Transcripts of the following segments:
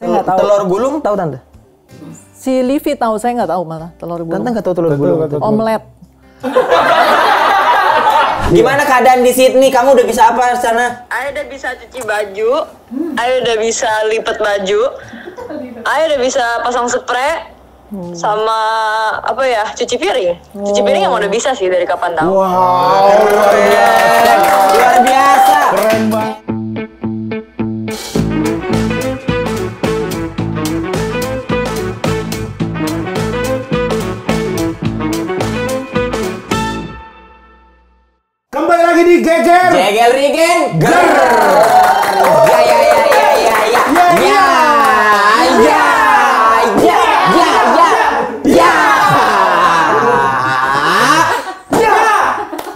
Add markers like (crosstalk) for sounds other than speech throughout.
tahu. Telur gulung tahu tante? Si Livi tahu, saya nggak tahu mana telur gulung. Tante nggak tahu telur gulung. Omelet. Gimana keadaan di Sydney? Kamu udah bisa apa sana? Ayo udah bisa cuci baju, ayo udah bisa lipet baju, ayo udah bisa pasang spray, hmm. sama apa ya cuci piring wow. cuci piring yang udah bisa sih dari kapan tahu wow, luar biasa luar biasa keren banget Regen Ger.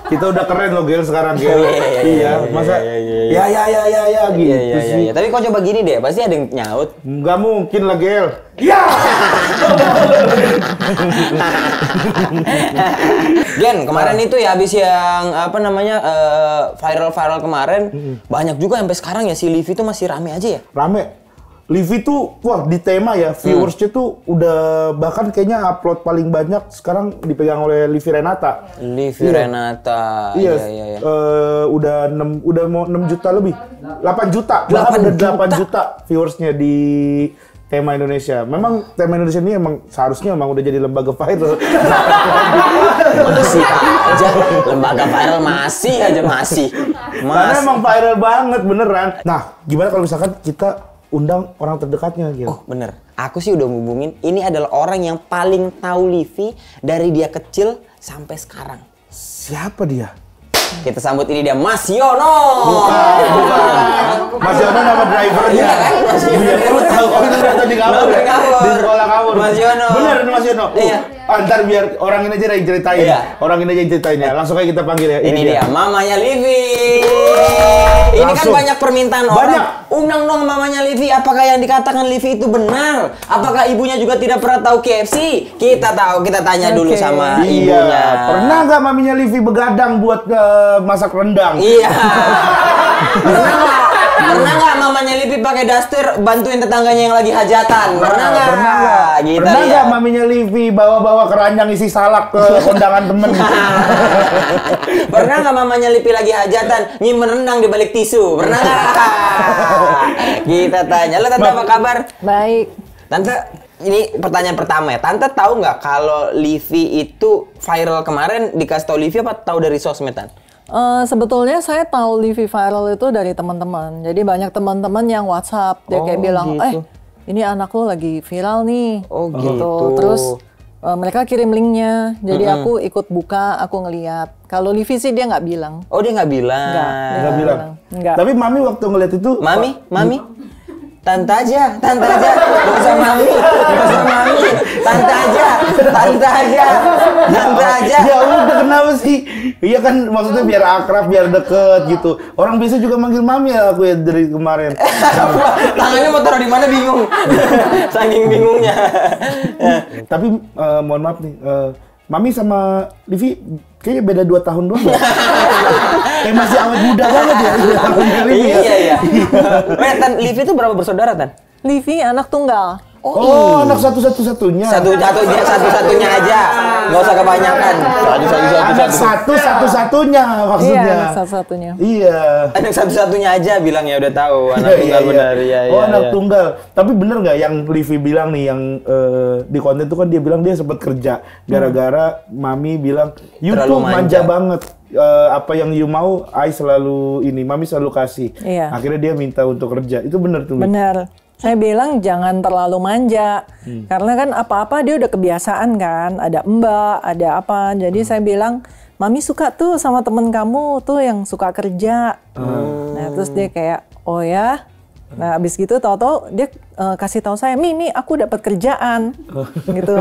kita udah keren loh Gel sekarang Gel. (laughs) Iya, iya, iya, iya, masa ya ya ya ya ya gitu iya, sih. Iya. Tapi kok coba gini deh, pasti ada yang nyaut. Enggak mungkin lah Gel. Ya. Gen, kemarin itu ya habis yang apa namanya eh, viral-viral kemarin banyak juga sampai sekarang ya si Livi itu masih rame aja ya? Rame Livi tuh wah di tema ya hmm. viewersnya hmm. tuh udah bahkan kayaknya upload paling banyak sekarang dipegang oleh Livi Renata. Livi iya. yeah. Renata. Iya, iya, iya. iya. Eh, udah 6 udah mau 6 juta lebih. 8 juta. 8 8, juta. 8 juta viewersnya di tema Indonesia. Memang tema Indonesia ini emang seharusnya emang udah jadi lembaga viral. masih aja lembaga viral masih aja masih. Mas. Karena emang viral banget beneran. Nah, gimana kalau misalkan kita undang orang terdekatnya gitu. Oh bener, aku sih udah ngubungin ini adalah orang yang paling tahu Livi dari dia kecil sampai sekarang. Siapa dia? Kita sambut ini dia Mas Yono. (laughs) Mas Yono nama drivernya. Iya kan? Mas Yono. Iya, lu tahu kan ternyata di kamar. Di sekolah kamu. Mas Yono. Bener Mas Yono. Iya. Oh antar ah, biar orang ini aja yang ceritain. Iya. Orang ini aja yang ceritain ya. Langsung aja kita panggil ya. Ini, ini dia. dia, mamanya Livi. Ini kan banyak permintaan banyak. orang. Undang dong mamanya Livi, apakah yang dikatakan Livi itu benar? Apakah ibunya juga tidak pernah tahu KFC? Kita tahu, kita tanya okay. dulu sama iya. ibunya. Pernah nggak maminya Livi begadang buat uh, masak rendang? Iya. (laughs) pernah pernah nggak mamanya Lipi pakai daster bantuin tetangganya yang lagi hajatan pernah nggak pernah nggak gitu pernah nggak ya? maminya Livi bawa-bawa keranjang isi salak ke (laughs) kondangan temen (laughs) pernah nggak mamanya Lipi lagi hajatan nyimpen renang di balik tisu pernah nggak (laughs) kita tanya lo tante apa kabar baik tante ini pertanyaan pertama ya. Tante tahu nggak kalau Livi itu viral kemarin dikasih tau Livi apa tahu dari sosmed Tante? Uh, sebetulnya saya tahu Livi Viral itu dari teman-teman. Jadi banyak teman-teman yang WhatsApp dia oh, kayak bilang, eh, gitu. "Eh, ini anak lo lagi viral nih." Oh, gitu. gitu. Terus uh, mereka kirim linknya jadi mm -hmm. aku ikut buka aku ngeliat kalau Livi sih dia nggak bilang oh dia nggak bilang nggak bilang. bilang nggak tapi mami waktu ngeliat itu mami mami Tante aja, tante aja, gak usah mami, gak usah mami, tante aja, tante aja, tante oh, aja. Ya udah kenapa sih? Iya kan maksudnya biar akrab, biar deket gitu. Orang biasa juga manggil mami ya aku ya dari kemarin. (laughs) Tangannya mau taruh di mana bingung, (laughs) saking bingungnya. Tapi eh, mohon maaf nih, eh, Mami sama Livi kayaknya beda 2 tahun doang. Kayak (laughs) masih awet muda banget ya. Iya, iya. iya. iya. Livi itu berapa bersaudara, Tan? Livi anak tunggal. Oh, oh iya. anak satu satu iya, satunya. Satu satunya satu satunya aja, nggak usah kebanyakan. Satu satu satu satunya maksudnya. Iya, anak satu satunya. Iya. Anak satu satunya aja bilang ya udah tahu anak iya, tunggal benar ya. Oh anak tunggal, tapi benar nggak yang Livi bilang nih yang uh, di konten itu kan dia bilang dia sempat kerja gara-gara mami bilang YouTube manja. manja banget uh, apa yang you mau, I selalu ini, mami selalu kasih. Iya. Akhirnya dia minta untuk kerja. Itu benar tuh. Benar. Saya bilang jangan terlalu manja, hmm. karena kan apa-apa dia udah kebiasaan kan, ada mbak, ada apa. Jadi hmm. saya bilang, mami suka tuh sama temen kamu tuh yang suka kerja. Hmm. Nah terus dia kayak, oh ya. Nah abis gitu tau-tau dia uh, kasih tahu saya, Mimi aku dapat kerjaan, oh. gitu.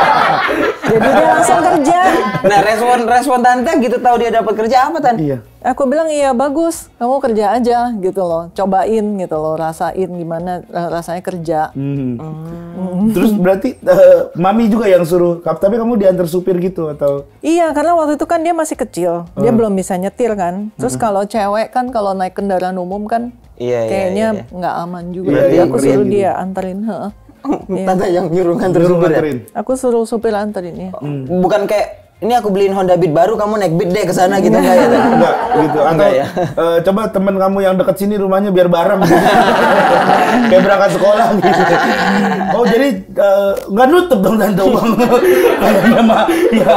(laughs) Jadi dia langsung kerja. Nah respon respon tante gitu tahu dia dapat kerja apa tante? Iya. Aku bilang iya bagus, kamu kerja aja gitu loh, cobain gitu loh, rasain gimana eh, rasanya kerja. Hmm. Hmm. Terus berarti uh, mami juga yang suruh, tapi kamu diantar supir gitu atau? Iya karena waktu itu kan dia masih kecil, dia oh. belum bisa nyetir kan. Terus hmm. kalau cewek kan kalau naik kendaraan umum kan Iya, iya kayaknya nggak iya, iya. aman juga. Berarti, iya, iya, aku suruh suruh gitu. dia anterin. Heeh. (laughs) Tante iya. yang nyuruh ya? nganterin Aku suruh supir anterin ya. Bukan kayak ini aku beliin Honda Beat baru kamu naik Beat deh ke sana gitu enggak ya? (laughs) Enggak gitu. Atau ya. Uh, coba teman kamu yang deket sini rumahnya biar bareng gitu. (laughs) Kayak berangkat sekolah gitu. (laughs) Oh jadi eh, nggak uh, nutup dong tante uang. ya.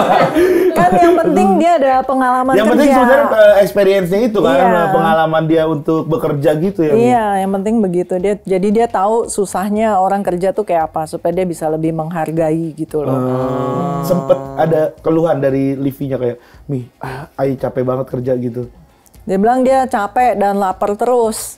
Kan yang penting dia ada pengalaman yang kerja. penting sebenarnya eh, experience-nya itu kan yeah. Iya. pengalaman dia untuk bekerja gitu ya. Iya, yeah, yang penting begitu dia jadi dia tahu susahnya orang kerja tuh kayak apa supaya dia bisa lebih menghargai gitu loh. Hmm. Sempet ada keluhan keluhan dari Livinya kayak, "Mi, ah, capek banget kerja gitu." Dia bilang dia capek dan lapar terus.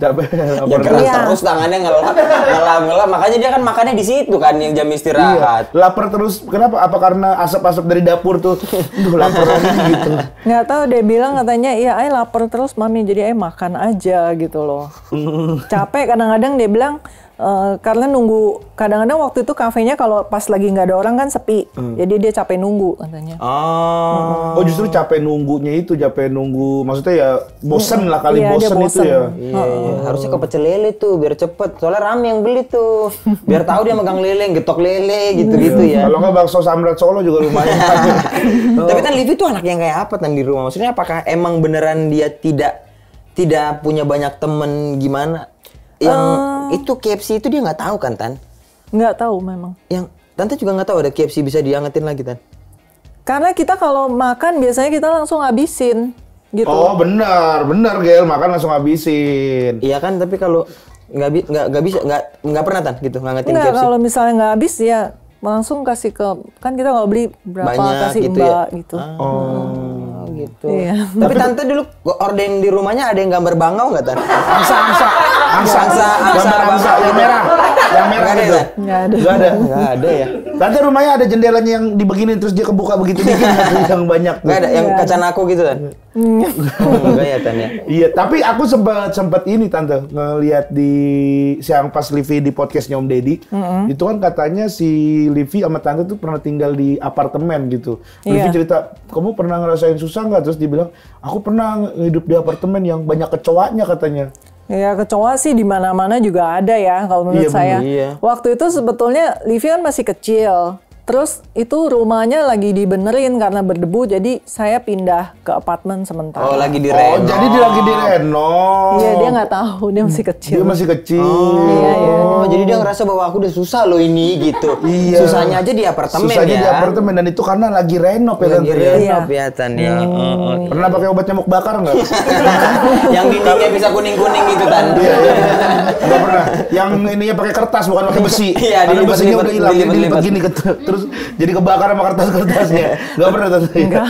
capek (laughs) lapar ya, terus. Iya. terus tangannya ngelap, ngelap, ngelap. Makanya dia kan makannya di situ kan yang jam istirahat. Iya. Lapar terus. Kenapa? Apa karena asap-asap dari dapur tuh? (laughs) Duh, lapar lagi gitu. Nggak tahu dia bilang katanya, "Iya, ay, lapar terus, Mami. Jadi ay makan aja gitu loh." (laughs) capek kadang-kadang dia bilang, Uh, karena nunggu kadang-kadang waktu itu kafenya kalau pas lagi nggak ada orang kan sepi hmm. jadi dia capek nunggu katanya ah. Hmm. oh justru capek nunggunya itu capek nunggu maksudnya ya bosen lah kali iya, bosen, bosen itu ya iya, iya. iya. Oh. harusnya ke pecel lele tuh biar cepet soalnya rame yang beli tuh biar tahu dia megang lele getok lele gitu gitu ya kalau nggak bakso samrat solo juga lumayan (laughs) tapi oh. kan Livi tuh anak yang kayak apa tan di rumah maksudnya apakah emang beneran dia tidak tidak punya banyak temen gimana yang uh, itu KFC itu dia nggak tahu kan Tan? Nggak tahu memang. Yang Tante juga nggak tahu ada KFC bisa diangetin lagi Tan. Karena kita kalau makan biasanya kita langsung habisin gitu. Oh benar, benar Gel, makan langsung habisin. Iya kan, tapi kalau nggak nggak nggak bisa nggak nggak pernah tan gitu nggak ngerti nggak kalau misalnya nggak habis ya langsung kasih ke kan kita nggak beli berapa Banyak kasih gitu mbak ya? gitu. Ah. Oh. Hmm gitu. Iya. Tapi tante dulu orden di rumahnya ada yang gambar bangau nggak tante? Angsa, angsa, angsa, angsa, angsa, angsa, yang merah, yang merah nggak ada, gitu. ya? nggak ada, nggak ada, ada ya. Tante rumahnya ada jendelanya yang dibeginin terus dia kebuka begitu dikit yang banyak. Nggak ada, yang kaca naku gitu kan? (laughs) Oh, enggak ya, ya Iya, tapi aku sempat sempat ini Tante ngelihat di siang pas Livi di podcastnya Om Deddy, mm-hmm. itu kan katanya si Livi sama Tante tuh pernah tinggal di apartemen gitu. Yeah. Livi cerita, kamu pernah ngerasain susah nggak? Terus dibilang, aku pernah hidup di apartemen yang banyak kecoaknya katanya. Ya kecoa sih di mana-mana juga ada ya kalau menurut iya, saya. iya. Waktu itu sebetulnya Livi kan masih kecil. Terus itu rumahnya lagi dibenerin karena berdebu, jadi saya pindah ke apartemen sementara. Oh, lagi di reno. Oh, jadi dia lagi di reno. Iya, dia nggak tahu, dia masih hmm. kecil. Dia masih kecil. Oh, iya, iya. Oh, jadi dia ngerasa bahwa aku udah susah loh ini gitu. (laughs) iya. Susahnya aja di apartemen Susahnya ya. di apartemen dan itu karena lagi reno ya Lagi reno iya. ya ya. Hmm. Pernah pakai obat nyamuk bakar nggak? (laughs) Yang dindingnya bisa kuning-kuning gitu tadi. Iya, iya. Enggak iya. pernah. Yang ininya pakai kertas bukan pakai besi. Iya, di besinya udah hilang. Jadi begini terus terus jadi kebakaran sama kertas-kertasnya. (laughs) Gak pernah Enggak.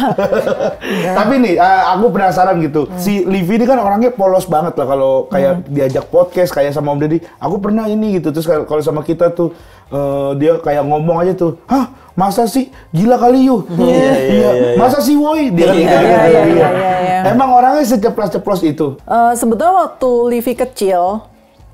(laughs) Tapi nih, eh, aku penasaran gitu. Hmm. Si Livi ini kan orangnya polos banget lah kalau hmm. kayak hmm. diajak podcast kayak sama Om Deddy. Aku pernah ini gitu. Terus kalau sama kita tuh uh, dia kayak ngomong aja tuh, hah masa sih gila kali you, yeah, yeah, yeah. masa sih woi dia kan yeah, yeah. Iya, gitu. iya, iya, Emang orangnya seceplos-ceplos itu. Uh, sebetulnya waktu Livi kecil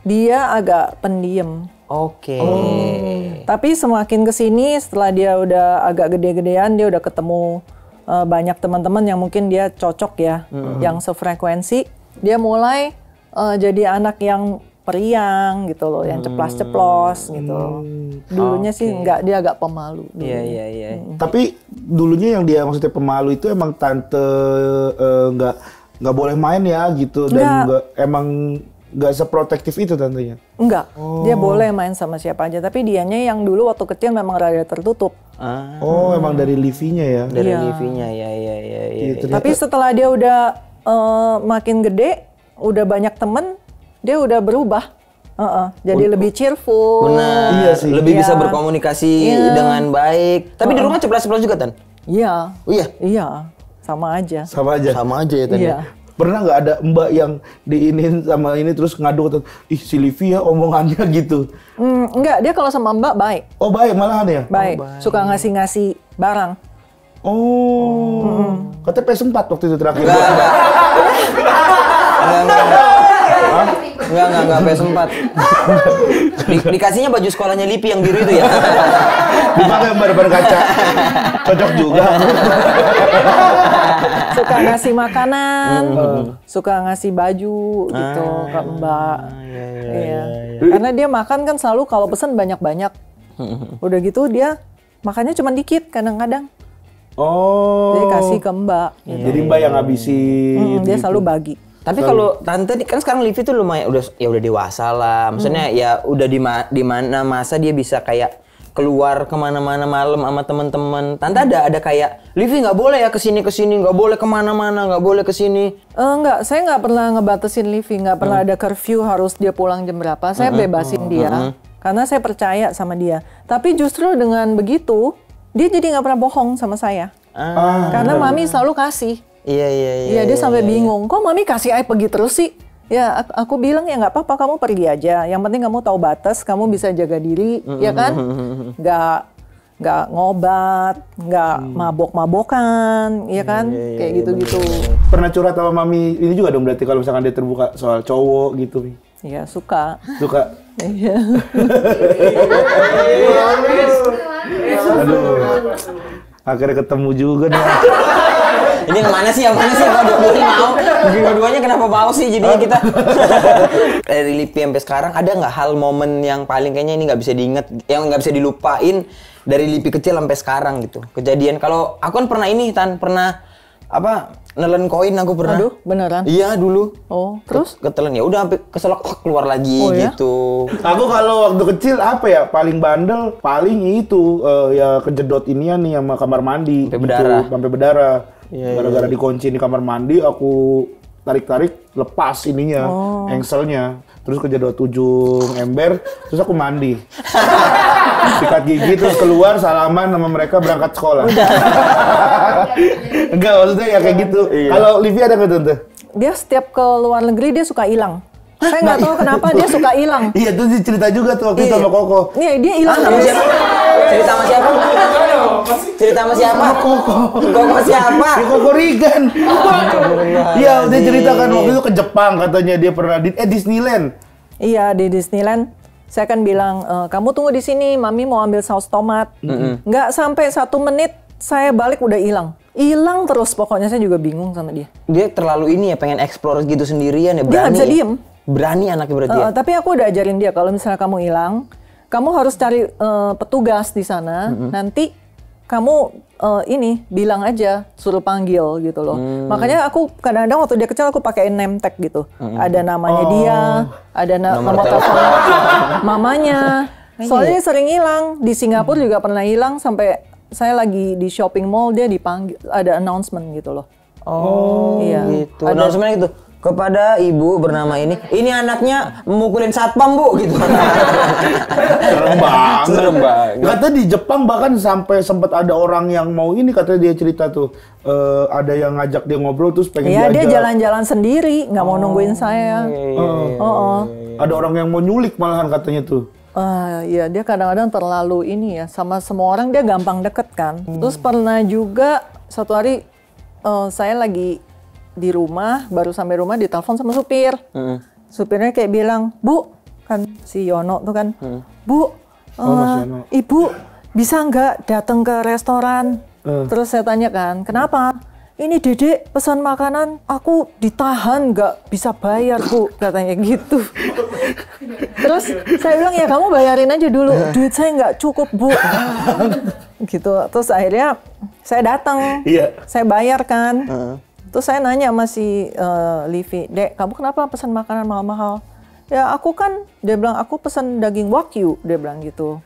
dia agak pendiam Oke. Okay. Oh. Tapi semakin kesini setelah dia udah agak gede-gedean dia udah ketemu uh, banyak teman-teman yang mungkin dia cocok ya, hmm yang sefrekuensi. Dia mulai uh, jadi anak yang periang gitu loh, yang ceplas-ceplos hmm. gitu hmm. Dulunya okay. sih nggak dia agak pemalu. Iya iya iya. Tapi dulunya yang dia maksudnya pemalu itu emang tante eh, nggak uh, nggak boleh main ya gitu dan nggak emang nggak seprotektif itu tentunya. Enggak, oh. dia boleh main sama siapa aja, tapi dianya yang dulu waktu kecil memang rada tertutup. Ah. Oh, hmm. emang dari Livinya ya? Dari ya. Livinya ya, ya, ya, ya. ya ternyata... Tapi setelah dia udah uh, makin gede, udah banyak temen, dia udah berubah. Uh -uh. Jadi oh. lebih cheerful. Benar. Iya sih. Lebih ya. bisa berkomunikasi ya. dengan baik. Tapi uh di rumah ceplas-ceplos juga, Tan? Iya. Oh iya? Iya. Sama aja. Sama aja? Sama aja ya, Tan. Ya? Iya. Pernah nggak ada mbak yang diinin sama ini terus ngadu atau ih si Livia ya omongannya (laughs) gitu? mm, enggak, dia kalau sama mbak baik. Oh baik malahan ya? Baik, oh, baik. suka ngasih-ngasih barang. Oh, hmm. katanya p waktu itu terakhir. (laughs) Enggak, enggak, enggak PS4. Di, dikasihnya baju sekolahnya Lipi yang biru itu ya. Dipakai yang baru kaca. Cocok juga. suka ngasih makanan, hmm. suka ngasih baju gitu ah, ke Mbak. Iya, iya, iya. iya. iya. Karena dia makan kan selalu kalau pesan banyak-banyak. Udah gitu dia makannya cuma dikit kadang-kadang. Oh. Jadi kasih ke Mbak. Gitu. Jadi Mbak yang ngabisin. Hmm, dia selalu gitu. bagi. Tapi kalau tante kan sekarang Livi tuh lumayan udah ya udah dewasa lah. Maksudnya hmm. ya udah di di mana masa dia bisa kayak keluar kemana-mana malam sama teman-teman. Tante ada ada kayak Livi nggak boleh ya kesini kesini, nggak boleh kemana-mana, nggak boleh kesini. Eh nggak, saya nggak pernah ngebatasin Livi, nggak pernah hmm. ada curfew harus dia pulang jam berapa. Saya hmm. bebasin hmm. dia hmm. karena saya percaya sama dia. Tapi justru dengan begitu dia jadi nggak pernah bohong sama saya. Ah, karena mami selalu kasih. Iya iya iya. Iya dia iya, sampai iya, iya, bingung, kok mami kasih air pergi terus sih? Ya aku bilang ya nggak apa-apa kamu pergi aja. Yang penting kamu tahu batas, kamu bisa jaga diri, mm-hmm. ya kan? Nggak nggak ngobat, nggak hmm. mabok-mabokan, ya iya, kan? Iya, iya, Kayak iya, gitu-gitu. Iya, Pernah curhat sama mami ini juga dong berarti kalau misalkan dia terbuka soal cowok gitu. Iya suka. Suka. Iya. (laughs) Aduh. Akhirnya ketemu juga nih. (laughs) ini yang mana sih yang mana sih yang dua mau dua-duanya kenapa mau sih jadi kita dari (laughs) eh, Lipi sampai sekarang ada nggak hal momen yang paling kayaknya ini nggak bisa diinget, yang nggak bisa dilupain dari Lipi kecil sampai sekarang gitu kejadian kalau aku kan pernah ini tan pernah apa nelen koin aku pernah. Aduh, beneran? Iya, dulu. Oh, terus? Ketelan ya, udah sampai keselak oh, keluar lagi oh, ya? gitu. Ya? Aku kalau waktu kecil apa ya, paling bandel, paling itu uh, ya kejedot inian nih sama kamar mandi sampai gitu, berdarah. Sampai berdarah yeah, iya, gara-gara yeah. dikunci di kamar mandi aku tarik-tarik lepas ininya oh. engselnya terus kejedot tujuh ember terus aku mandi (laughs) sikat gigi terus keluar salaman sama mereka berangkat sekolah (laughs) enggak maksudnya ya kayak gitu iya. kalau Livi ada nggak tante dia setiap ke luar negeri dia suka hilang saya nggak nah, tahu iya. kenapa dia suka hilang iya itu cerita juga tuh waktu itu iya. sama Koko iya dia hilang ah, sama siapa cerita sama siapa cerita sama siapa koko koko siapa ya koko Rigan iya dia ceritakan waktu itu ke Jepang katanya dia pernah di eh Disneyland iya di Disneyland saya kan bilang e, kamu tunggu di sini mami mau ambil saus tomat mm-hmm. nggak sampai satu menit saya balik udah hilang hilang terus pokoknya saya juga bingung sama dia dia terlalu ini ya pengen explore gitu sendirian ya berani dia nggak bisa ya? diem berani anaknya berarti uh, ya? Eh, eh, tapi aku udah ajarin dia kalau misalnya kamu hilang kamu harus cari uh, petugas di sana mm-hmm. nanti kamu uh, ini bilang aja suruh panggil gitu loh. Hmm. Makanya aku kadang-kadang waktu dia kecil aku pakai name tag gitu. Hmm. Ada namanya oh. dia, ada na nomor, nomor telepon (laughs) mamanya. Soalnya sering hilang. Di Singapura hmm. juga pernah hilang sampai saya lagi di shopping mall dia dipanggil ada announcement gitu loh. Oh, iya. gitu. Ada, announcement gitu kepada ibu bernama ini ini anaknya memukulin satpam bu gitu serem banget serem kata di Jepang bahkan sampai sempat ada orang yang mau ini katanya dia cerita tuh uh, ada yang ngajak dia ngobrol terus pengen ya, dia jalan-jalan sendiri nggak oh. mau nungguin saya iya, iya, iya, oh, oh. ada orang yang mau nyulik malahan katanya tuh Uh, ya dia kadang-kadang terlalu ini ya sama semua orang dia gampang deket kan. Hmm. Terus pernah juga satu hari uh, saya lagi di rumah baru sampai rumah ditelepon sama supir hmm. supirnya kayak bilang bu kan si Yono tuh kan hmm. bu oh, eh, ibu bisa nggak datang ke restoran uh. terus saya tanya kan kenapa ini dede pesan makanan aku ditahan nggak bisa bayar bu katanya gitu terus saya bilang ya kamu bayarin aja dulu eh. duit saya nggak cukup bu (laughs) gitu terus akhirnya saya datang iya. saya bayar kan uh. Terus saya nanya sama si uh, Livi, Dek, kamu kenapa pesan makanan mahal-mahal? Ya aku kan, dia bilang, aku pesan daging wagyu, dia bilang gitu.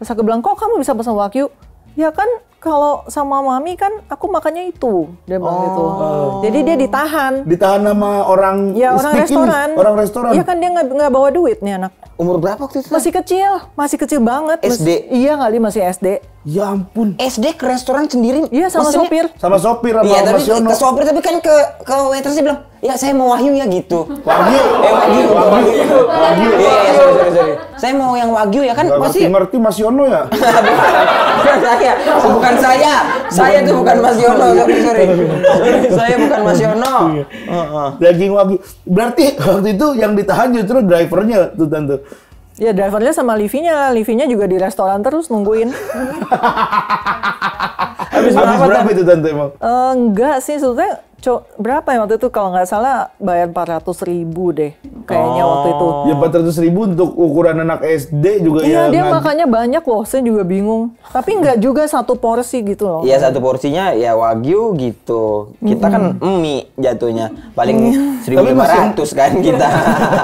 Terus aku bilang, kok kamu bisa pesan wagyu? Ya kan kalau sama mami kan aku makannya itu dia bilang gitu. oh. gitu. Jadi dia ditahan. Ditahan sama orang ya, orang restoran. orang restoran. Iya kan dia nggak bawa duit nih anak. Umur berapa waktu itu? Masih kecil, masih kecil banget. SD. Mas, iya kali masih SD. Ya ampun. SD ke restoran sendiri. Iya sama Maksudnya, sopir. Sama sopir apa? Iya tapi Siono. ke sopir tapi kan ke ke waiter sih bilang, "Ya saya mau wagyu ya gitu." Wagyu. eh wagyu. Wagyu. Wagyu. Iya, sorry, sorry, sorry. Saya mau yang wagyu ya kan Gak masih. Ngerti ngerti Mas Yono ya. (laughs) bukan saya bukan saya saya itu bukan Mas Yono iya. sorry (laughs) saya bukan Mas Yono iya. daging wagyu berarti (laughs) waktu itu yang ditahan justru drivernya tuh tentu Ya drivernya sama Livinya, Livinya juga di restoran terus nungguin. (laughs) Habis berapa, berapa itu tante emang? Uh, enggak sih, sebetulnya berapa ya waktu itu kalau nggak salah bayar 400 ribu deh kayaknya oh. waktu itu. Oh. Ya 400 ribu untuk ukuran anak SD juga iya, ya. Iya dia makanya banyak loh, saya juga bingung. Tapi nggak juga satu porsi gitu loh. Iya satu porsinya ya wagyu gitu. Kita mm -hmm. kan mie jatuhnya paling mm. 1500 kan kita.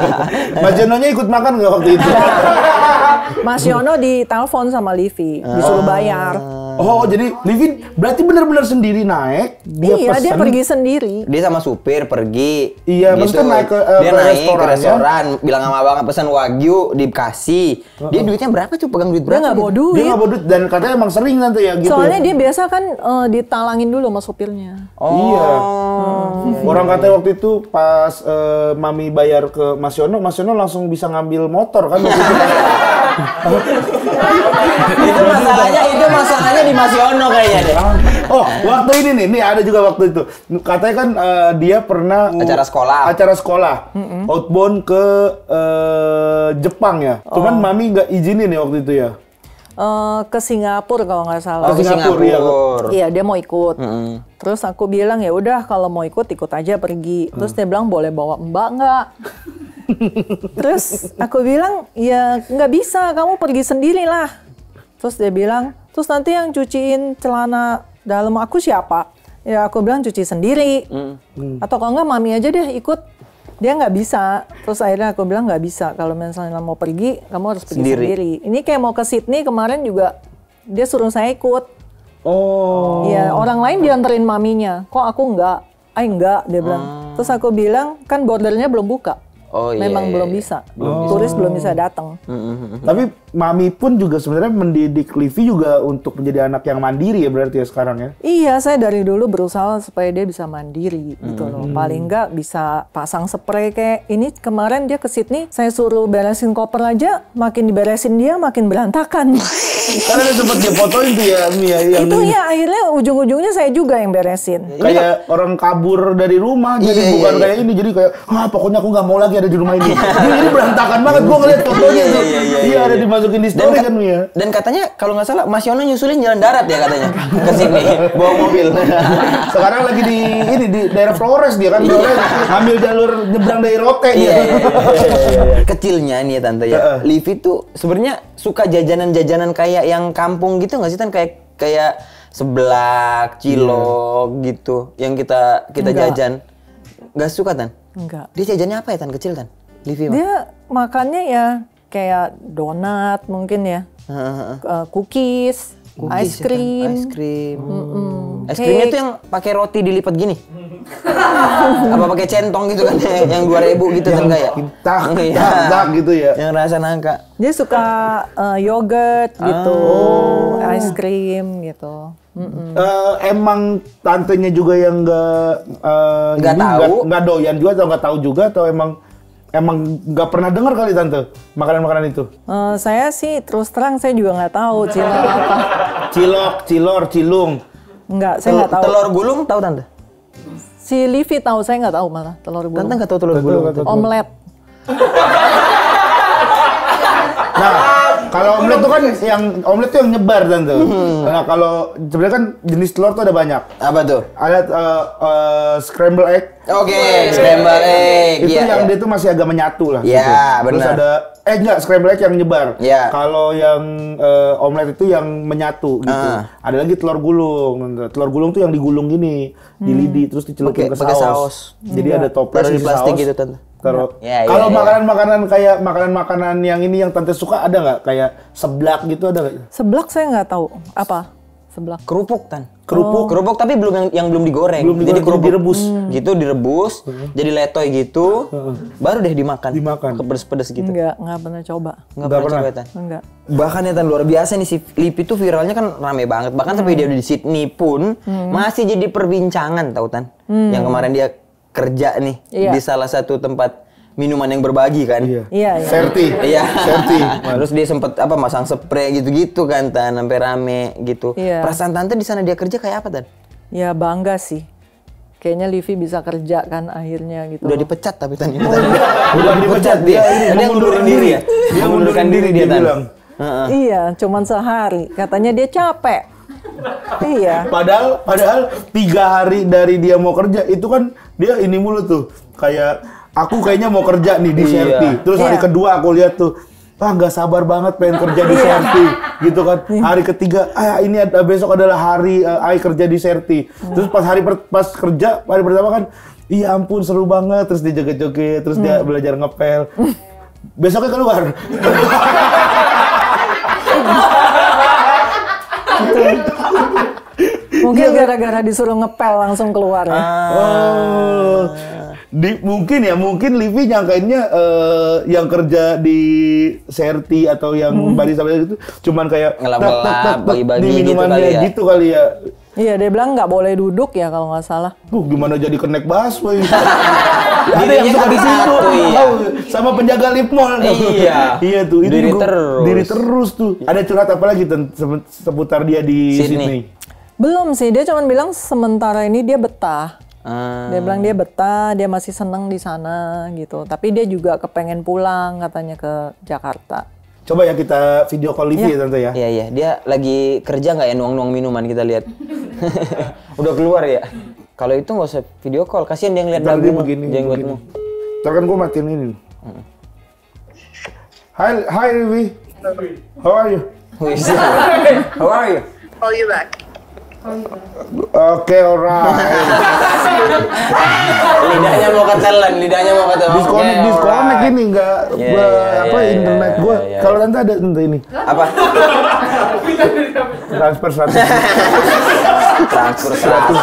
(laughs) Mas Jononya ikut makan nggak waktu itu? Mas Yono ditelepon sama Livi, ah. disuruh bayar. Ah. Oh, oh, jadi Livin berarti benar-benar sendiri naik, dia iya, pesen. dia pergi sendiri. Dia sama supir pergi. Iya, gitu. maksudnya naik ke uh, dia naik restoran, ke restoran, ya? bilang sama abang pesan wagyu dikasih. Uh Dia duitnya berapa tuh pegang duit berapa? Dia nggak bawa duit. Dia nggak bawa duit dan katanya emang sering nanti ya gitu. Ya. Soalnya dia biasa kan uh, ditalangin dulu sama supirnya. Iya. Oh. Iya. Hmm. Orang katanya waktu itu pas uh, mami bayar ke Mas Yono, Mas Yono langsung bisa ngambil motor kan. (laughs) itu masalahnya itu masalahnya di Mas Yono kayaknya deh. Oh, waktu ini nih, ini ada juga waktu itu. Katanya kan uh, dia pernah acara sekolah. Acara sekolah. Mm -hmm. Outbound ke uh, Jepang ya. Oh. Cuman mami nggak izinin nih ya waktu itu ya. Uh, ke Singapura kalau nggak salah. Oh, ke Singapura, Iya, Iya, dia mau ikut. Mm -hmm. Terus aku bilang ya udah kalau mau ikut ikut aja pergi. Mm. Terus mm. dia bilang boleh bawa Mbak nggak? (laughs) Terus aku bilang ya nggak bisa, kamu pergi sendirilah. Terus dia bilang, terus nanti yang cuciin celana dalam aku siapa? Ya aku bilang cuci sendiri. Hmm. Atau kalau enggak mami aja deh ikut. Dia nggak bisa. Terus akhirnya aku bilang nggak bisa. Kalau misalnya mau pergi, kamu harus pergi sendiri. sendiri. Ini kayak mau ke Sydney kemarin juga dia suruh saya ikut. Oh. Iya, orang lain dianterin maminya. Kok aku nggak Ay enggak, dia bilang. Hmm. Terus aku bilang, kan bordernya belum buka. Oh, iya, memang iya, belum iya. bisa. Belum oh. Turis belum bisa datang. Mm-hmm. Tapi mami pun juga sebenarnya mendidik Livi juga untuk menjadi anak yang mandiri ya berarti ya sekarang ya. Iya, saya dari dulu berusaha supaya dia bisa mandiri mm gitu loh. Paling nggak bisa pasang spray kayak ini kemarin dia ke Sydney, saya suruh beresin koper aja, makin diberesin dia makin berantakan. (laughs) Karena dia sempat dia fotoin tuh ya, Mia. Yang... Itu ya akhirnya ujung-ujungnya saya juga yang beresin. Kayak iya. orang kabur dari rumah, jadi iya, bukan iya. kayak ini, jadi kayak ah pokoknya aku nggak mau lagi ada di rumah ini. ini berantakan banget gue ngeliat fotonya tuh. Iya, iya, iya, iya ada dimasukin di story dan, kan ya. Dan katanya kalau nggak salah Mas Yono nyusulin jalan darat ya katanya ke sini (laughs) bawa mobil. Sekarang lagi di ini di daerah Flores dia kan Flores ambil jalur nyebrang dari Rote dia. Kecilnya nih tante ya. Livi tuh sebenarnya suka jajanan-jajanan kayak yang kampung gitu nggak sih kan kayak kayak seblak, cilok gitu yang kita kita jajan. Gak suka tan? Enggak. Dia jajannya apa ya Tan? Kecil Tan? Livi mah? Dia makannya ya kayak donat mungkin ya. Uh, cookies, cookies, ice ya, cream. Ya, ice cream. Mm -mm. Es krimnya tuh yang pakai roti dilipat gini. (laughs) Apa pakai centong gitu kan (laughs) yang 2000 gitu kan kayak ya? ya? Tak, tak gitu ya. Yang rasa nangka. Dia suka uh, yogurt gitu, oh. ice cream gitu. Uh, emang tantenya juga yang nggak uh, nggak tahu nggak doyan juga atau nggak tahu juga atau emang emang nggak pernah dengar kali tante makanan-makanan itu? Uh, saya sih terus terang saya juga nggak tahu (laughs) cilok apa. Cilok, cilor, cilung. Nggak, saya nggak tahu. Telur gulung tahu tante? Si Livi tahu, saya nggak tahu malah telur gulung. Tante nggak tahu telur gulung. Omelet. nah, kalau omelet tuh kan yang omelet tuh yang nyebar dan tuh. Hmm. Nah, kalau sebenarnya kan jenis telur tuh ada banyak. Apa tuh? Ada uh, uh, scramble egg. Oke, okay, scramble egg. Itu yeah, yang yeah. dia iya, iya. tuh masih agak menyatu lah. Iya, yeah, gitu. benar. Terus ada eh enggak scramble egg yang nyebar. Iya. Yeah. Kalau yang uh, omelet itu yang menyatu gitu. Uh. Ada lagi telur gulung. Telur gulung tuh yang digulung gini, hmm. di terus dicelupin ke saus. saus. Jadi yeah. ada toples di plastik saus. gitu, Tante. Taruh. Ya, iya, iya, Kalau ya, makanan-makanan kayak makanan-makanan yang ini yang tante suka ada nggak? Kayak seblak gitu ada nggak? Seblak saya nggak tahu apa. Seblak. Kerupuk tan. Kerupuk. Oh. Kerupuk tapi belum yang, yang belum digoreng. Belum jadi kerupuk direbus. Hmm. Gitu direbus, hmm. jadi letoy gitu. Hmm. Baru deh dimakan. Dimakan. Pedes-pedes gitu. Enggak, enggak pernah coba. Enggak, enggak pernah, pernah coba tan. Enggak. Bahkan ya tan luar biasa nih si Lipi tuh viralnya kan rame banget. Bahkan hmm. sampai dia udah di Sydney pun hmm. masih jadi perbincangan tau tan. Hmm. Yang kemarin dia kerja nih iya. di salah satu tempat minuman yang berbagi kan. Iya. iya. iya. Serti. Iya. Serti. (laughs) Terus dia sempet apa masang spray gitu-gitu kan tan sampai rame gitu. Iya. Perasaan tante di sana dia kerja kayak apa tan? Ya bangga sih. Kayaknya Livi bisa kerja kan akhirnya gitu. Udah dipecat tapi tan. Ya? Oh, iya. (laughs) Udah, Udah dipecat dia. Dia, dia mundurkan diri ya. Dia mundurkan diri dia, dia tan. Uh-uh. Iya, cuman sehari. Katanya dia capek. iya. Padahal, padahal tiga hari dari dia mau kerja itu kan dia ini mulu tuh kayak aku kayaknya mau kerja nih di Serti. Iya. Terus hari iya. kedua aku lihat tuh ah nggak sabar banget pengen kerja di CRT iya. gitu kan iya. hari ketiga ah ini ada, besok adalah hari uh, eh, ay kerja di CRT. terus pas hari per, pas kerja hari pertama kan iya ampun seru banget terus dia joget-joget terus dia belajar ngepel besoknya keluar (laughs) Mungkin gara-gara disuruh ngepel langsung keluar ya. Ah. Oh. Di, mungkin ya, mungkin Livi nyangkainnya uh, yang kerja di CRT atau yang hmm. sampai itu cuman kayak ngelap-ngelap, bagi-bagi di minuman gitu kali ya. Gitu kali ya. Iya, dia bilang nggak boleh duduk ya kalau nggak salah. Duh, gimana jadi kenek woi. (laughs) Ada yang suka di kan situ, iya. sama penjaga lip mall. Iya, (laughs) iya tuh. Itu diri gua, terus. Diri terus tuh. Ada curhat apa lagi seputar dia di Sydney? Sydney. Belum sih, dia cuma bilang sementara ini dia betah. Hmm. Dia bilang dia betah, dia masih seneng di sana gitu. Tapi dia juga kepengen pulang katanya ke Jakarta. Coba ya kita video call Livi ya, ya ya. Iya iya, dia lagi kerja nggak ya nuang-nuang minuman kita lihat. (laughs) Udah keluar ya. Kalau itu nggak usah video call, kasihan dia ngeliat dagu begini, jenggotmu. Ntar kan gue matiin ini. Hmm. Hi, hi Livi. How are you? How are you? How are you? Call you back. Oh, gitu. Oke, orang (laughs) lidahnya mau ketelan, lidahnya mau ketelan. Disconnect, okay, disconnect right. ini enggak yeah, apa iya, iya, internet iya, gue? Kalau nanti ada nanti ini. Apa? (laughs) Transfer satu. Transfer satu.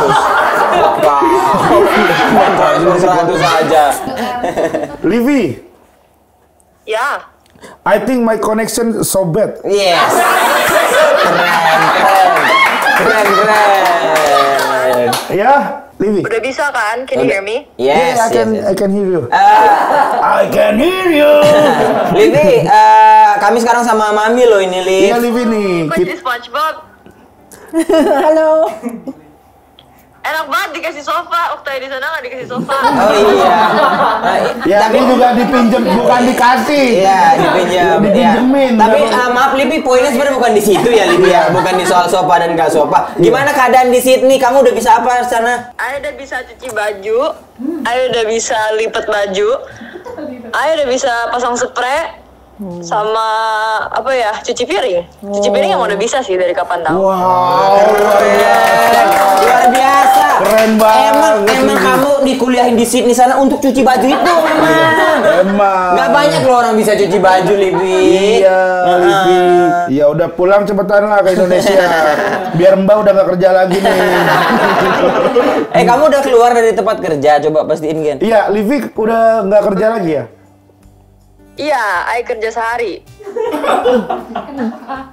Transfer satu saja. Livi. Ya. I think my connection so bad. Yes. Keren, keren. Keren, keren. Ya, Livi. Udah bisa kan? Can you hear me? Yes, yeah, I can, yes, yes. I can hear you. Uh, I can hear you. (laughs) Livi, uh, kami sekarang sama Mami loh ini, Livi Iya, Livi nih. Kok SpongeBob? (laughs) Halo. (laughs) enak banget dikasih sofa waktu di sana nggak dikasih sofa (laughs) oh iya (laughs) nah, ya tapi juga dipinjam bukan dikasih iya dipinjam (laughs) iya. dipinjemin ya. tapi uh, maaf Libi poinnya sebenarnya bukan di situ ya Libi ya bukan di soal sofa dan nggak sofa gimana keadaan di Sydney kamu udah bisa apa sana Ayo udah bisa cuci baju Ayo udah bisa lipat baju Ayo udah bisa pasang spray Hmm. sama apa ya cuci piring wow. cuci oh. piring yang udah bisa sih dari kapan tahu wow luar biasa luar biasa keren banget emang emang kamu dikuliahin di Sydney sana untuk cuci baju itu iya, emang emang Gak banyak loh orang bisa cuci baju Libi iya uh. ya udah pulang cepetan lah ke Indonesia (laughs) biar Mbak udah gak kerja lagi nih (laughs) eh kamu udah keluar dari tempat kerja coba pastiin Gen iya Livi udah gak kerja lagi ya Iya, I kerja sehari.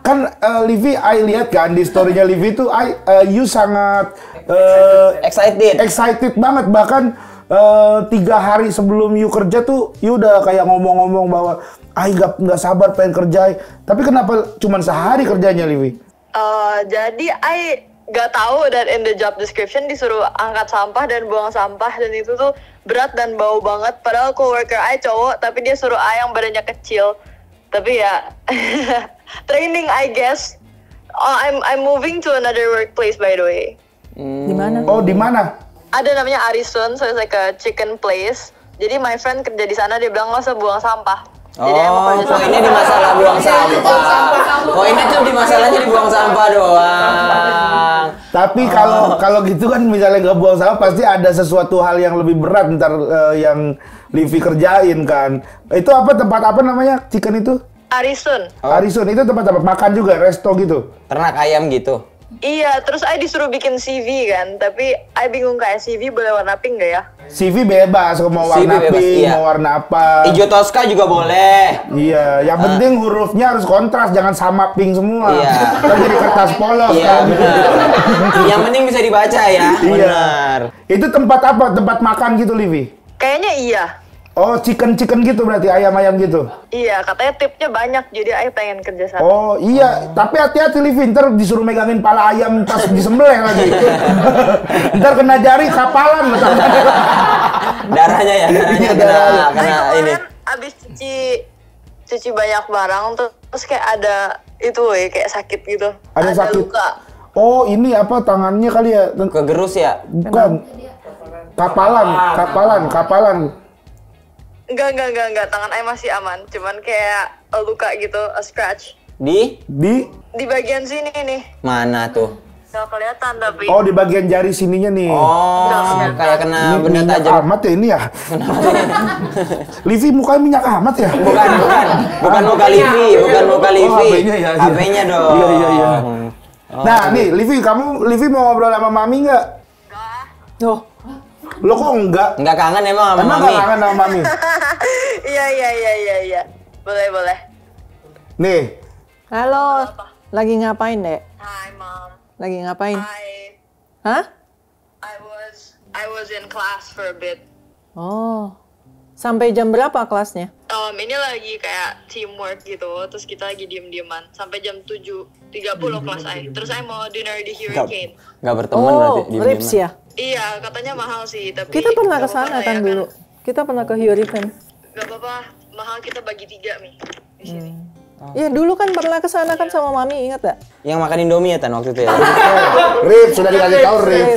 kan uh, Livi, I lihat kan di storynya Livi itu, I uh, you sangat uh, excited, excited banget bahkan uh, tiga hari sebelum you kerja tuh, you udah kayak ngomong-ngomong bahwa I gak nggak sabar pengen kerja. Tapi kenapa cuma sehari kerjanya Livi? Uh, jadi I nggak tahu dan in the job description disuruh angkat sampah dan buang sampah dan itu tuh berat dan bau banget padahal coworker I cowok tapi dia suruh ayam yang badannya kecil tapi ya (laughs) training I guess oh, I'm I'm moving to another workplace by the way hmm. di mana oh di mana ada namanya Arison so it's like a chicken place jadi my friend kerja di sana dia bilang nggak usah buang sampah Oh, ini di masalah buang iya, sampah. oh ini tuh di masalahnya di buang sampah doang. Tapi ah. kalau oh. kalau gitu kan misalnya nggak buang sampah pasti ada sesuatu hal yang lebih berat ntar uh, yang Livi kerjain kan. Itu apa tempat apa namanya chicken itu? Arisun. Oh. Arisun itu tempat apa? Makan juga, resto gitu. Ternak ayam gitu. Iya, terus I disuruh bikin CV kan, tapi I bingung kayak CV boleh warna pink gak ya? CV bebas, mau warna bebas, pink, iya. mau warna apa. Ijo Tosca juga boleh. Iya, yang uh. penting hurufnya harus kontras, jangan sama pink semua. Iya. Kan jadi kertas polos iya, kan. yang penting bisa dibaca ya. Iya. Benar. Itu tempat apa? Tempat makan gitu, Livi? Kayaknya iya. Oh, chicken-chicken gitu berarti ayam-ayam gitu. Iya, katanya tipnya banyak jadi ayah pengen kerja sama. Oh, iya, oh. tapi hati-hati Livin, ntar disuruh megangin pala ayam pas disembelih lagi. (laughs) ntar kena jari kapalan (laughs) Darahnya ya, darahnya iya, kena, kena ini. Abis cuci cuci banyak barang tuh terus kayak ada itu woy, kayak sakit gitu. Ada, ada sakit. luka. Oh, ini apa tangannya kali ya? Kegerus ya? Bukan. Iya. Kapalan, kapalan, kapalan. kapalan. Enggak, enggak, enggak, enggak. Tangan ayah masih aman. Cuman kayak a luka gitu, a scratch. Di? Di? Di bagian sini nih. Mana tuh? Gak kelihatan tapi. Oh, di bagian jari sininya nih. Oh, kayak kena ini benda minyak tajam. amat ya ini ya? (laughs) Livi mukanya minyak amat ya? Bukan, bukan. Bukan ah, muka Livi, bukan muka oh, Livi. Oh, HP-nya ya. Iya. HP-nya iya, dong. Iya, iya, iya. Oh. Nah, nih Livi, kamu Livi mau ngobrol sama Mami nggak? Enggak. Oh. Lo kok enggak? Enggak kangen emang sama emang mami. Emang kangen sama mami. (laughs) Iya iya iya iya iya. Boleh boleh. Nih. Halo. Lagi ngapain, Dek? Hi, Mom. Lagi ngapain? Hai. Hah? I was I was in class for a bit. Oh. Sampai jam berapa kelasnya? Um, ini lagi kayak teamwork gitu, terus kita lagi diem-dieman sampai jam 7.30 kelas saya. Terus saya mau dinner di Hurricane. Gak, gak berteman oh, berarti diem Rips ya? Iya, katanya mahal sih, tapi Kita pernah ke sana kan ya, dulu. Kita pernah ke Hurricane. Gak apa-apa, mahal kita bagi tiga nih di hmm. Oh. Ya dulu kan pernah ke sana kan sama Mami, ingat gak? Yang makan Indomie ya Tan waktu itu ya. (laughs) Oh, rip sudah dikasih tahu Rip.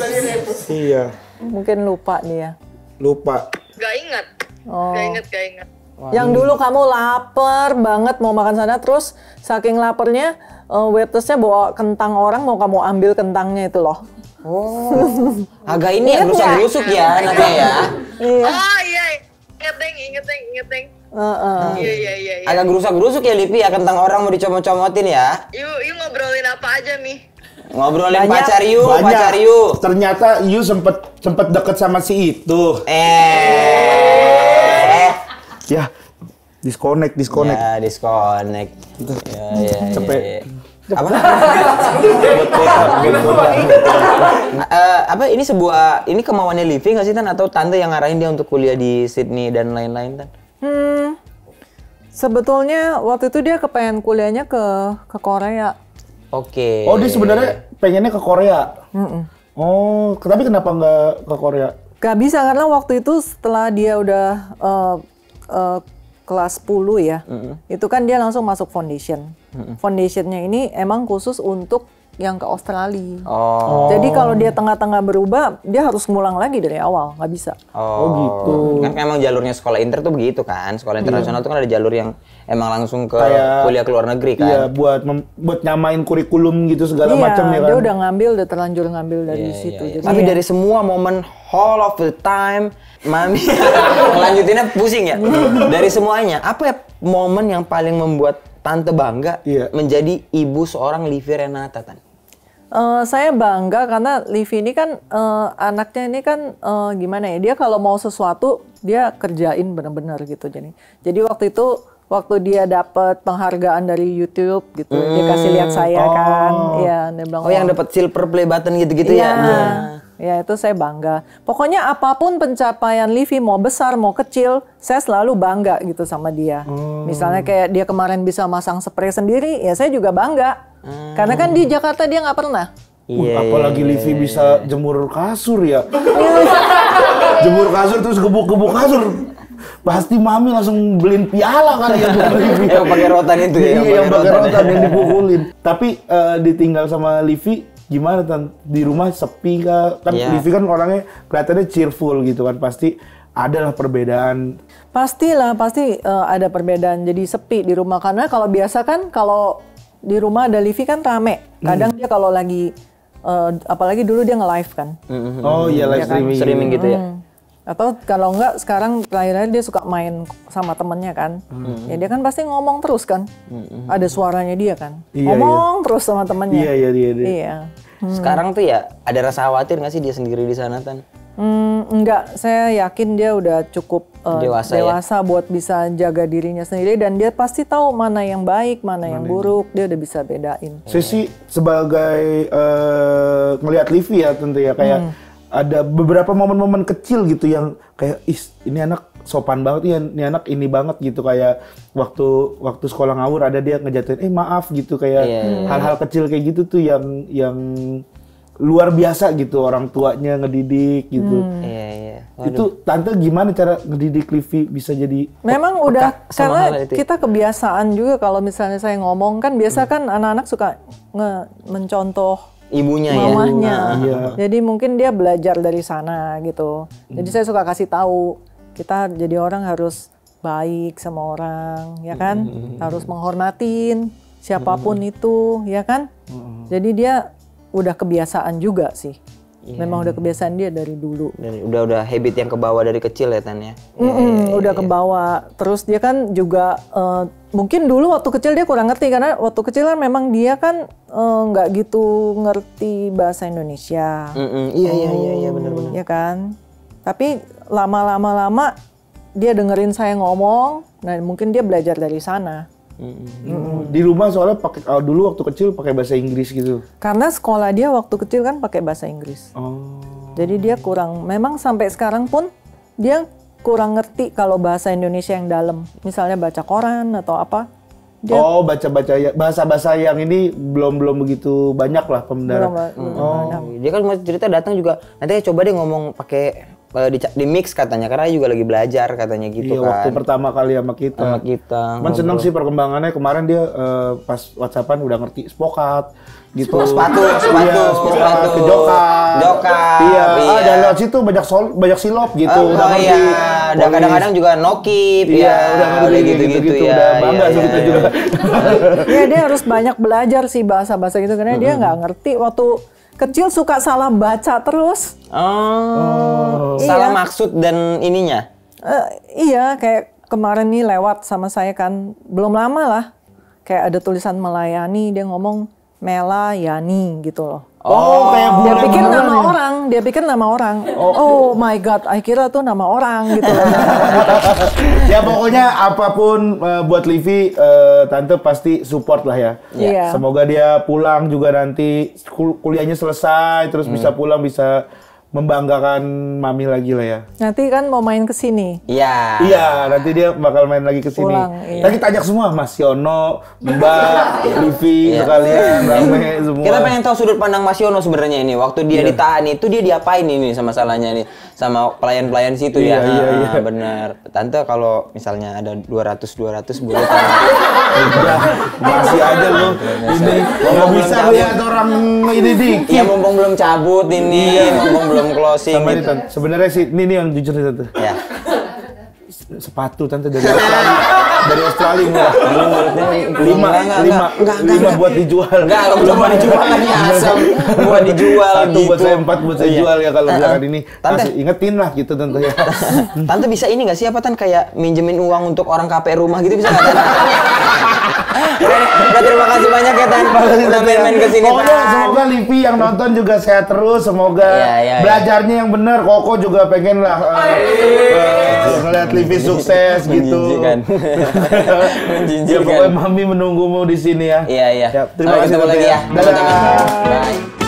Iya. Mungkin lupa dia. Lupa. Gak ingat. Oh. Gak ingat, gak ingat. Wah, Yang dulu kamu lapar banget mau makan sana terus saking laparnya uh, eh, waitersnya bawa kentang orang mau kamu ambil kentangnya itu loh. Oh, agak ini ya berusuk rusuk ya nanti ya. Iya. Oh iya, iya. inget deng, inget deng, inget deng. Uh, uh. Iya, iya, iya, iya. Agak gerusak-gerusuk ya Lipi ya tentang orang mau dicomot-comotin ya. Yuk, yuk ngobrolin apa aja mi? Ngobrolin banyak, pacar Yu, banyak. pacar Yu. Ternyata Yu sempet sempet deket sama si itu. Eh. eh. Ya, disconnect, disconnect. Ya, disconnect. Ya, ya, ya Cepet. Ya, ya. Eh, apa? ini sebuah ini kemauannya Living nggak sih Tan atau tante yang ngarahin dia untuk kuliah di Sydney dan lain-lain Tan? Hmm, sebetulnya waktu itu dia kepengen kuliahnya ke ke Korea. Oke. Okay. Oh dia sebenarnya pengennya ke Korea. Mm -mm. Oh, tapi kenapa nggak ke Korea? Gak bisa karena waktu itu setelah dia udah uh, uh, kelas 10 ya, mm -hmm. itu kan dia langsung masuk foundation. Mm -hmm. Foundationnya ini emang khusus untuk yang ke Australia. Oh. Jadi kalau dia tengah-tengah berubah, dia harus ngulang lagi dari awal, nggak bisa. Oh, oh gitu. Kan emang jalurnya sekolah inter tuh begitu kan? Sekolah iya. internasional yeah. tuh kan ada jalur yang emang langsung ke Kayak, kuliah ke luar negeri kan? Iya, buat buat nyamain kurikulum gitu segala yeah, macam ya kan. Dia udah ngambil, udah terlanjur ngambil dari yeah, situ. Yeah, yeah. Tapi yeah. dari semua momen hall of the time, mami (laughs) lanjutinnya pusing ya. dari semuanya, apa ya momen yang paling membuat tante bangga yeah. menjadi ibu seorang Livi Renata tante? Uh, saya bangga karena Livi ini kan uh, anaknya ini kan uh, gimana ya dia kalau mau sesuatu dia kerjain benar-benar gitu jadi jadi waktu itu waktu dia dapat penghargaan dari YouTube gitu hmm. dia kasih lihat hmm. saya kan. oh. kan ya dia bilang oh, yang oh. dapat silver play button gitu-gitu ya, ya ya itu saya bangga pokoknya apapun pencapaian Livi mau besar mau kecil saya selalu bangga gitu sama dia hmm. misalnya kayak dia kemarin bisa masang spray sendiri ya saya juga bangga Hmm. Karena kan di Jakarta dia nggak pernah. Yeah. apalagi Livi bisa jemur kasur ya. (laughs) jemur kasur terus gebuk-gebuk kasur. Pasti mami langsung beliin piala kali ya buat Livi. (laughs) yang pakai rotan itu ya. Iya, yang pakai rotan, rotan yang (laughs) dipukulin. Tapi uh, ditinggal sama Livi gimana tan di rumah sepi kah? Kan yeah. Livi kan orangnya kelihatannya cheerful gitu kan pasti adalah perbedaan. Pastilah, pasti uh, ada perbedaan. Jadi sepi di rumah karena kalau biasa kan kalau di rumah ada Livi kan rame. Kadang hmm. dia kalau lagi uh, apalagi dulu dia nge-live kan. Hmm. Oh iya live iya kan? streaming. gitu ya. Hmm. Atau kalau enggak sekarang terakhir dia suka main sama temennya kan. hmm Ya dia kan pasti ngomong terus kan. hmm Ada suaranya dia kan. Iya, iya. ngomong iya. terus sama temennya. Iya iya iya. Iya. Hmm. Sekarang tuh ya ada rasa khawatir nggak sih dia sendiri di sana Tan? Hmm, enggak, saya yakin dia udah cukup uh, eh, dewasa, dewasa ya? buat bisa jaga dirinya sendiri dan dia pasti tahu mana yang baik, mana, mana yang buruk, dia udah bisa bedain. Sisi sebagai uh, eh, melihat Livi ya tentu ya kayak hmm. ada beberapa momen-momen kecil gitu yang kayak ih ini anak sopan banget ya ini anak ini banget gitu kayak waktu waktu sekolah ngawur ada dia ngejatuhin eh maaf gitu kayak iya, iya, iya. hal-hal yeah. kecil kayak gitu tuh yang yang luar biasa gitu orang tuanya ngedidik gitu. Hmm. Iya iya. Itu tante gimana cara ngedidik Livi bisa jadi Memang udah karena kita kebiasaan juga kalau misalnya saya ngomong kan biasa hmm. kan anak-anak suka nge mencontoh ibunya ya? mamahnya. ya. Iya. Jadi mungkin dia belajar dari sana gitu. Jadi hmm. saya suka kasih tahu kita jadi orang harus baik sama orang ya kan? Hmm. Harus menghormatin siapapun hmm. itu ya kan? Hmm. Jadi dia udah kebiasaan juga sih. Yeah. Memang udah kebiasaan dia dari dulu. Dan udah udah habit yang kebawa dari kecil ya Tan ya. Mm -hmm, yeah, udah yeah. kebawa. Terus dia kan juga uh, mungkin dulu waktu kecil dia kurang ngerti karena waktu kecil kan memang dia kan eh, nggak uh, gitu ngerti bahasa Indonesia. Mm -hmm. iya, iya iya iya benar-benar. Iya kan. Tapi lama-lama lama dia dengerin saya ngomong, nah mungkin dia belajar dari sana. Di rumah soalnya pakai kalau uh, dulu waktu kecil pakai bahasa Inggris gitu. Karena sekolah dia waktu kecil kan pakai bahasa Inggris. Oh. Jadi dia kurang memang sampai sekarang pun dia kurang ngerti kalau bahasa Indonesia yang dalam. Misalnya baca koran atau apa. Dia, oh, baca-baca ya, bahasa-bahasa yang ini belum belum begitu banyak lah pemendara. Belum, oh. Dia kan mau cerita datang juga nanti coba deh ngomong pakai di, di mix katanya karena juga lagi belajar katanya gitu iya, kan. waktu pertama kali sama kita. Sama kita. Cuman seneng sih perkembangannya kemarin dia uh, pas WhatsAppan udah ngerti spokat gitu. Sepatu, oh, sepatu, iya, sepatu, sepatu. jokat. Jokat. Iya, ah, iya. Ah, dan lewat situ banyak sol, banyak silop gitu. Oh, udah oh, ngerti. Iya. Dan kadang-kadang juga nokip iya, ya. Udah ngerti gitu-gitu gitu. ya. Udah bangga iya, sih kita ya. juga. (laughs) (laughs) Iya dia harus banyak belajar sih bahasa-bahasa gitu karena dia nggak ngerti waktu kecil suka salah baca terus. Oh, oh. salah iya. maksud dan ininya. Uh, iya, kayak kemarin nih lewat sama saya kan, belum lama lah. Kayak ada tulisan melayani, dia ngomong Mela Yani gitu loh. Oh, oh, kayak Dia pikir nama orang, ya? orang, dia pikir nama orang. Oh. oh my god, akhirnya tuh nama orang gitu. (laughs) ya pokoknya apapun uh, buat Livi uh, tante pasti support lah ya. Yeah. Semoga dia pulang juga nanti kul kuliahnya selesai terus hmm. bisa pulang bisa membanggakan mami lagi lah ya. Nanti kan mau main ke sini. Iya. Iya, nanti dia bakal main lagi ke sini. Iya. Nanti tanya semua Mas Yono, Mbak, Livi (laughs) iya. sekalian iya. rame semua. Kita pengen tahu sudut pandang Mas Yono sebenarnya ini. Waktu dia yeah. ditahan itu dia diapain ini sama salahnya ini sama pelayan-pelayan situ ya. iya, ya. Iya, ah, iya. benar. Tante kalau misalnya ada 200 200 boleh tante. Udah, masih aja lu. Ini enggak bisa lihat orang ini dikit. Iya, mumpung belum cabut ini, iya. mumpung belum closing. Sama gitu. Sebenarnya sih ini, ini yang jujur nih tante. Ya sepatu tante dari Australia. dari Australia murah. Lima, lima, lima buat dijual. Enggak, kalau cuma dijual lagi asam. Buat dijual kan, ya, Satu gitu. buat saya, empat buat saya iya. jual ya kalau belakangan ini. Tante, Masih ingetin lah gitu tante ya. tante bisa ini nggak sih apa tante kayak minjemin uang untuk orang kpr rumah gitu bisa nggak? Udah terima kasih banyak ya Tan. Udah main-main ke sini Pokoknya semoga Livi yang nonton juga sehat terus, semoga ya, ya, belajarnya ya. yang benar. Koko juga pengen lah eh, eh, ngeliat Livi sukses gitu. Menjinjikan. (laughs) Ya pokoknya Mami menunggumu di sini ya. Iya, iya. Terima kasih banyak. Ya. Dadah. Bye.